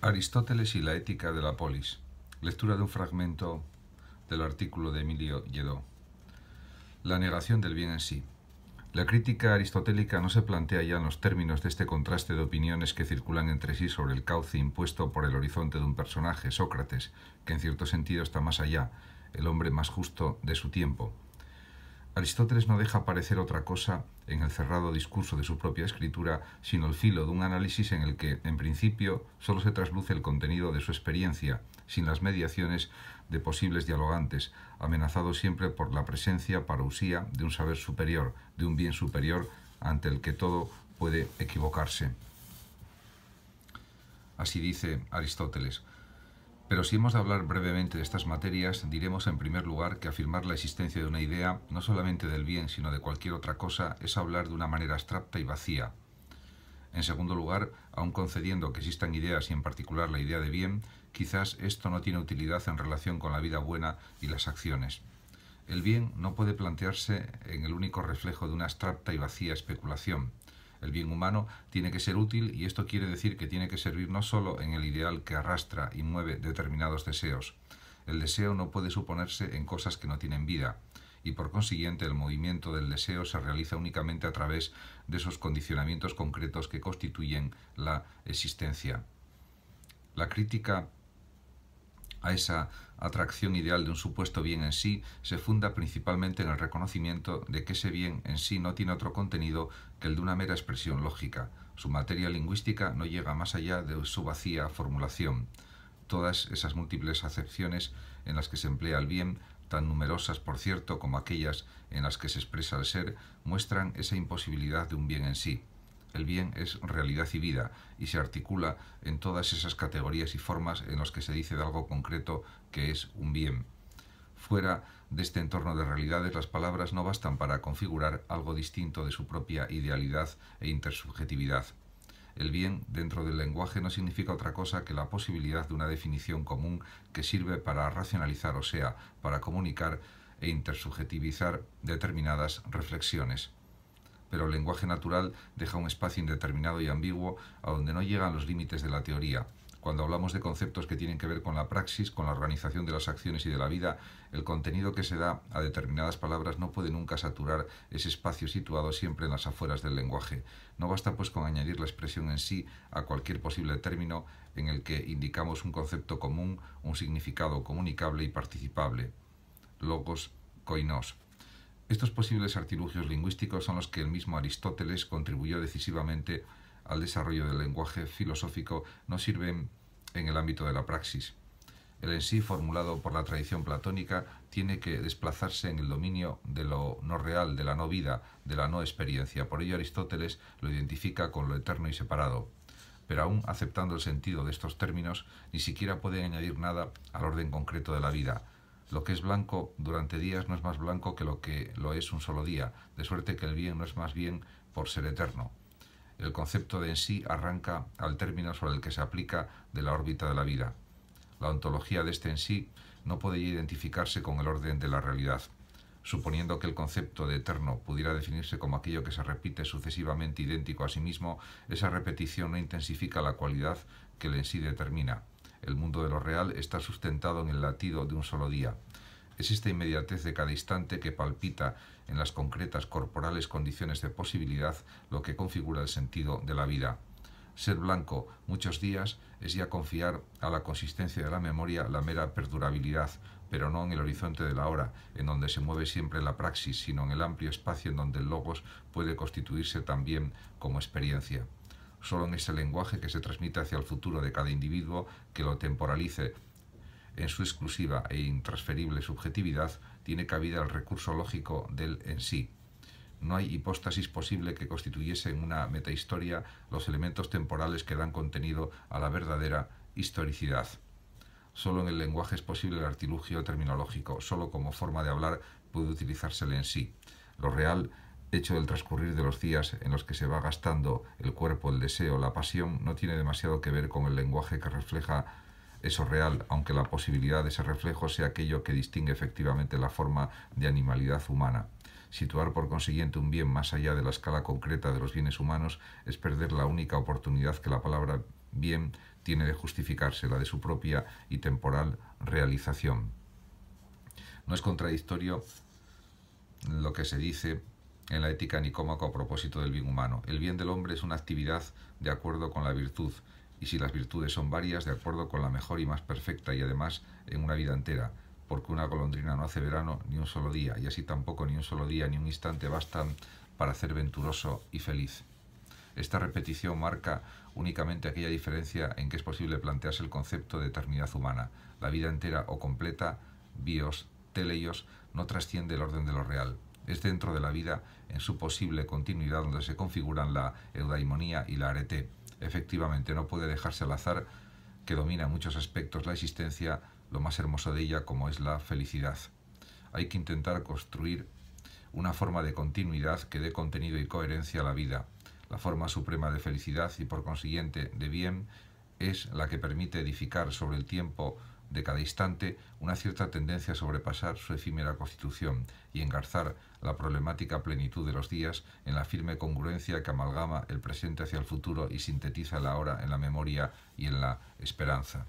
Aristóteles y la ética de la polis. Lectura de un fragmento del artículo de Emilio Lledó. La negación del bien en sí. La crítica aristotélica no se plantea ya en los términos de este contraste de opiniones que circulan entre sí sobre el cauce impuesto por el horizonte de un personaje, Sócrates, que en cierto sentido está más allá, el hombre más justo de su tiempo, Aristóteles no deja aparecer otra cosa en el cerrado discurso de su propia escritura, sino el filo de un análisis en el que, en principio, solo se trasluce el contenido de su experiencia, sin las mediaciones de posibles dialogantes, amenazado siempre por la presencia usía de un saber superior, de un bien superior ante el que todo puede equivocarse. Así dice Aristóteles, pero si hemos de hablar brevemente de estas materias, diremos en primer lugar que afirmar la existencia de una idea, no solamente del bien, sino de cualquier otra cosa, es hablar de una manera abstracta y vacía. En segundo lugar, aun concediendo que existan ideas y en particular la idea de bien, quizás esto no tiene utilidad en relación con la vida buena y las acciones. El bien no puede plantearse en el único reflejo de una abstracta y vacía especulación el bien humano, tiene que ser útil y esto quiere decir que tiene que servir no solo en el ideal que arrastra y mueve determinados deseos. El deseo no puede suponerse en cosas que no tienen vida y por consiguiente el movimiento del deseo se realiza únicamente a través de esos condicionamientos concretos que constituyen la existencia. La crítica a esa atracción ideal de un supuesto bien en sí se funda principalmente en el reconocimiento de que ese bien en sí no tiene otro contenido que el de una mera expresión lógica. Su materia lingüística no llega más allá de su vacía formulación. Todas esas múltiples acepciones en las que se emplea el bien, tan numerosas por cierto como aquellas en las que se expresa el ser, muestran esa imposibilidad de un bien en sí. El bien es realidad y vida y se articula en todas esas categorías y formas en las que se dice de algo concreto que es un bien. Fuera de este entorno de realidades, las palabras no bastan para configurar algo distinto de su propia idealidad e intersubjetividad. El bien dentro del lenguaje no significa otra cosa que la posibilidad de una definición común que sirve para racionalizar, o sea, para comunicar e intersubjetivizar determinadas reflexiones pero el lenguaje natural deja un espacio indeterminado y ambiguo a donde no llegan los límites de la teoría. Cuando hablamos de conceptos que tienen que ver con la praxis, con la organización de las acciones y de la vida, el contenido que se da a determinadas palabras no puede nunca saturar ese espacio situado siempre en las afueras del lenguaje. No basta pues con añadir la expresión en sí a cualquier posible término en el que indicamos un concepto común, un significado comunicable y participable. Logos coinos. Estos posibles artilugios lingüísticos son los que el mismo Aristóteles contribuyó decisivamente al desarrollo del lenguaje filosófico, no sirven en el ámbito de la praxis. El en sí formulado por la tradición platónica tiene que desplazarse en el dominio de lo no real, de la no vida, de la no experiencia. Por ello Aristóteles lo identifica con lo eterno y separado. Pero aún aceptando el sentido de estos términos, ni siquiera puede añadir nada al orden concreto de la vida lo que es blanco durante días no es más blanco que lo que lo es un solo día, de suerte que el bien no es más bien por ser eterno. El concepto de en sí arranca al término sobre el que se aplica de la órbita de la vida. La ontología de este en sí no puede identificarse con el orden de la realidad. Suponiendo que el concepto de eterno pudiera definirse como aquello que se repite sucesivamente idéntico a sí mismo, esa repetición no intensifica la cualidad que el en sí determina. El mundo de lo real está sustentado en el latido de un solo día. Es esta inmediatez de cada instante que palpita en las concretas corporales condiciones de posibilidad lo que configura el sentido de la vida. Ser blanco muchos días es ya confiar a la consistencia de la memoria la mera perdurabilidad, pero no en el horizonte de la hora, en donde se mueve siempre la praxis, sino en el amplio espacio en donde el logos puede constituirse también como experiencia. Solo en ese lenguaje que se transmite hacia el futuro de cada individuo, que lo temporalice en su exclusiva e intransferible subjetividad, tiene cabida el recurso lógico del en sí. No hay hipóstasis posible que constituyese en una metahistoria los elementos temporales que dan contenido a la verdadera historicidad. Solo en el lenguaje es posible el artilugio terminológico, solo como forma de hablar puede utilizarse el en sí. Lo real hecho del transcurrir de los días en los que se va gastando el cuerpo, el deseo, la pasión, no tiene demasiado que ver con el lenguaje que refleja eso real, aunque la posibilidad de ese reflejo sea aquello que distingue efectivamente la forma de animalidad humana. Situar por consiguiente un bien más allá de la escala concreta de los bienes humanos es perder la única oportunidad que la palabra bien tiene de justificarse, la de su propia y temporal realización. No es contradictorio lo que se dice en la ética nicómaco a propósito del bien humano. El bien del hombre es una actividad de acuerdo con la virtud, y si las virtudes son varias, de acuerdo con la mejor y más perfecta, y además en una vida entera, porque una golondrina no hace verano ni un solo día, y así tampoco ni un solo día ni un instante bastan para ser venturoso y feliz. Esta repetición marca únicamente aquella diferencia en que es posible plantearse el concepto de eternidad humana. La vida entera o completa, bios, teleios, no trasciende el orden de lo real, es dentro de la vida en su posible continuidad donde se configuran la eudaimonía y la arete. Efectivamente, no puede dejarse al azar que domina en muchos aspectos la existencia, lo más hermoso de ella como es la felicidad. Hay que intentar construir una forma de continuidad que dé contenido y coherencia a la vida. La forma suprema de felicidad y por consiguiente de bien es la que permite edificar sobre el tiempo de cada instante una cierta tendencia a sobrepasar su efímera constitución y engarzar la problemática plenitud de los días en la firme congruencia que amalgama el presente hacia el futuro y sintetiza la hora en la memoria y en la esperanza.